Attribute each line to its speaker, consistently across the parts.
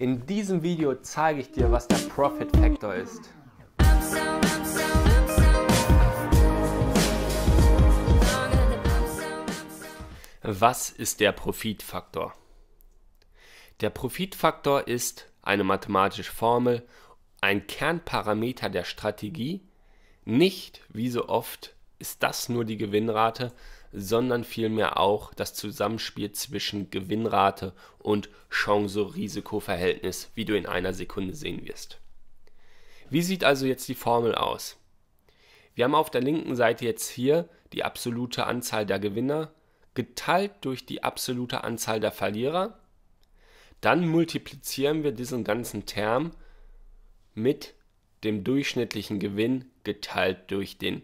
Speaker 1: In diesem Video zeige ich dir, was der Profit Factor ist. Was ist der Profitfaktor? Der Profitfaktor ist eine mathematische Formel, ein Kernparameter der Strategie. Nicht, wie so oft, ist das nur die Gewinnrate, sondern vielmehr auch das Zusammenspiel zwischen Gewinnrate und Chance-Risiko-Verhältnis, wie du in einer Sekunde sehen wirst. Wie sieht also jetzt die Formel aus? Wir haben auf der linken Seite jetzt hier die absolute Anzahl der Gewinner geteilt durch die absolute Anzahl der Verlierer. Dann multiplizieren wir diesen ganzen Term mit dem durchschnittlichen Gewinn geteilt durch den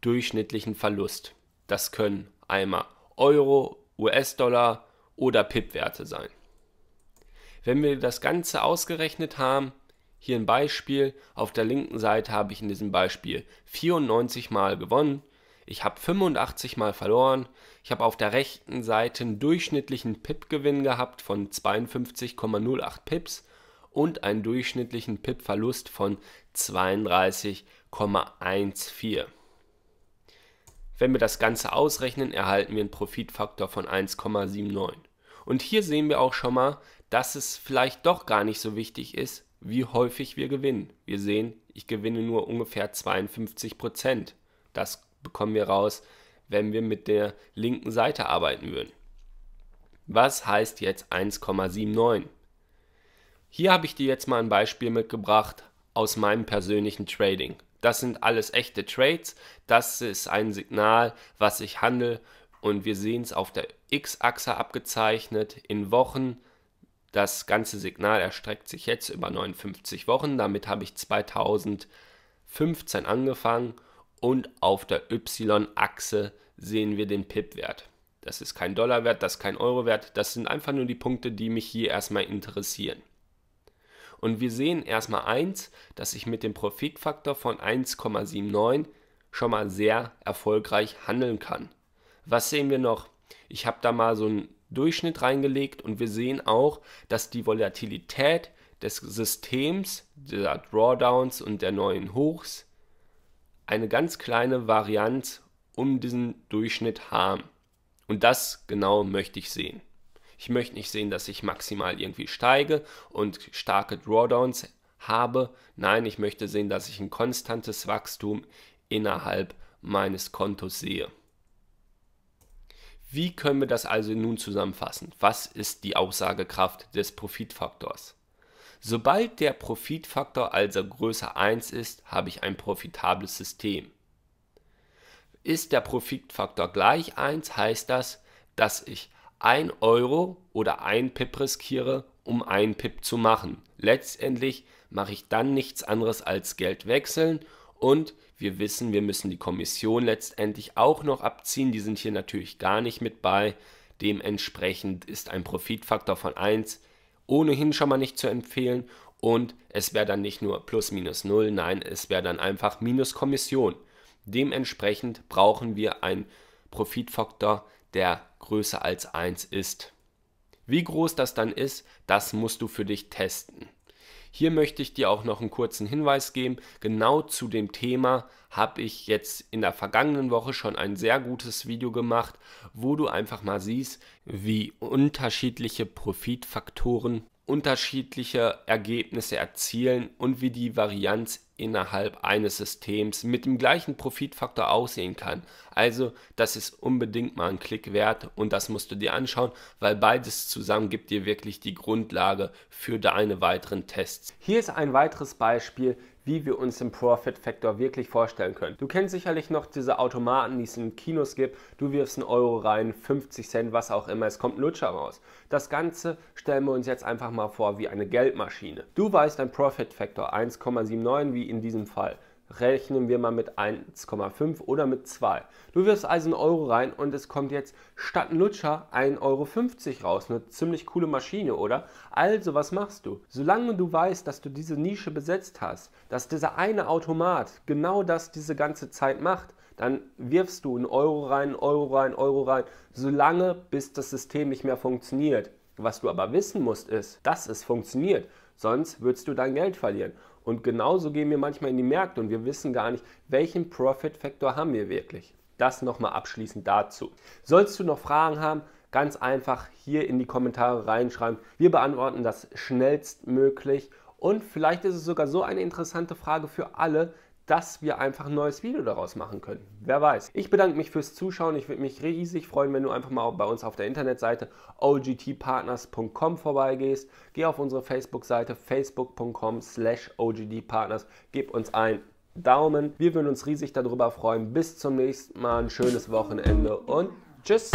Speaker 1: durchschnittlichen Verlust. Das können einmal Euro, US-Dollar oder PIP-Werte sein. Wenn wir das Ganze ausgerechnet haben, hier ein Beispiel, auf der linken Seite habe ich in diesem Beispiel 94 Mal gewonnen, ich habe 85 Mal verloren, ich habe auf der rechten Seite einen durchschnittlichen PIP-Gewinn gehabt von 52,08 Pips und einen durchschnittlichen PIP-Verlust von 32,14. Wenn wir das Ganze ausrechnen, erhalten wir einen Profitfaktor von 1,79. Und hier sehen wir auch schon mal, dass es vielleicht doch gar nicht so wichtig ist, wie häufig wir gewinnen. Wir sehen, ich gewinne nur ungefähr 52 Prozent. Das bekommen wir raus, wenn wir mit der linken Seite arbeiten würden. Was heißt jetzt 1,79? Hier habe ich dir jetzt mal ein Beispiel mitgebracht aus meinem persönlichen Trading. Das sind alles echte Trades. Das ist ein Signal, was ich handle. Und wir sehen es auf der X-Achse abgezeichnet in Wochen. Das ganze Signal erstreckt sich jetzt über 59 Wochen. Damit habe ich 2015 angefangen. Und auf der Y-Achse sehen wir den PIP-Wert. Das ist kein Dollarwert, das ist kein Eurowert. Das sind einfach nur die Punkte, die mich hier erstmal interessieren. Und wir sehen erstmal eins, dass ich mit dem Profitfaktor von 1,79 schon mal sehr erfolgreich handeln kann. Was sehen wir noch? Ich habe da mal so einen Durchschnitt reingelegt und wir sehen auch, dass die Volatilität des Systems, der Drawdowns und der neuen Hochs, eine ganz kleine Varianz um diesen Durchschnitt haben. Und das genau möchte ich sehen. Ich möchte nicht sehen, dass ich maximal irgendwie steige und starke Drawdowns habe. Nein, ich möchte sehen, dass ich ein konstantes Wachstum innerhalb meines Kontos sehe. Wie können wir das also nun zusammenfassen? Was ist die Aussagekraft des Profitfaktors? Sobald der Profitfaktor also größer 1 ist, habe ich ein profitables System. Ist der Profitfaktor gleich 1, heißt das, dass ich 1 Euro oder 1 Pip riskiere, um 1 Pip zu machen. Letztendlich mache ich dann nichts anderes als Geld wechseln und wir wissen, wir müssen die Kommission letztendlich auch noch abziehen. Die sind hier natürlich gar nicht mit bei. Dementsprechend ist ein Profitfaktor von 1 ohnehin schon mal nicht zu empfehlen und es wäre dann nicht nur plus minus 0, nein, es wäre dann einfach minus Kommission. Dementsprechend brauchen wir einen Profitfaktor der größer als 1 ist. Wie groß das dann ist, das musst du für dich testen. Hier möchte ich dir auch noch einen kurzen Hinweis geben. Genau zu dem Thema habe ich jetzt in der vergangenen Woche schon ein sehr gutes Video gemacht, wo du einfach mal siehst, wie unterschiedliche Profitfaktoren unterschiedliche Ergebnisse erzielen und wie die Varianz innerhalb eines Systems mit dem gleichen Profitfaktor aussehen kann. Also das ist unbedingt mal ein Klick wert und das musst du dir anschauen, weil beides zusammen gibt dir wirklich die Grundlage für deine weiteren Tests. Hier ist ein weiteres Beispiel, wie wir uns den Profit Factor wirklich vorstellen können. Du kennst sicherlich noch diese Automaten, die es in Kinos gibt. Du wirfst einen Euro rein, 50 Cent, was auch immer, es kommt ein Lutscher raus. Das Ganze stellen wir uns jetzt einfach mal vor wie eine Geldmaschine. Du weißt dein Profit Factor 1,79 wie in diesem Fall rechnen wir mal mit 1,5 oder mit 2. Du wirfst also einen Euro rein und es kommt jetzt statt ein Lutscher 1,50 Euro raus. Eine ziemlich coole Maschine, oder? Also, was machst du? Solange du weißt, dass du diese Nische besetzt hast, dass dieser eine Automat genau das diese ganze Zeit macht, dann wirfst du einen Euro rein, einen Euro rein, einen Euro rein, solange bis das System nicht mehr funktioniert. Was du aber wissen musst, ist, dass es funktioniert. Sonst würdest du dein Geld verlieren. Und genauso gehen wir manchmal in die Märkte und wir wissen gar nicht, welchen Profit-Faktor haben wir wirklich. Das nochmal abschließend dazu. Sollst du noch Fragen haben, ganz einfach hier in die Kommentare reinschreiben. Wir beantworten das schnellstmöglich. Und vielleicht ist es sogar so eine interessante Frage für alle, dass wir einfach ein neues Video daraus machen können. Wer weiß. Ich bedanke mich fürs Zuschauen. Ich würde mich riesig freuen, wenn du einfach mal bei uns auf der Internetseite ogtpartners.com vorbeigehst. Geh auf unsere Facebook-Seite facebook.com slash ogtpartners. Gib uns einen Daumen. Wir würden uns riesig darüber freuen. Bis zum nächsten Mal. Ein schönes Wochenende und tschüss.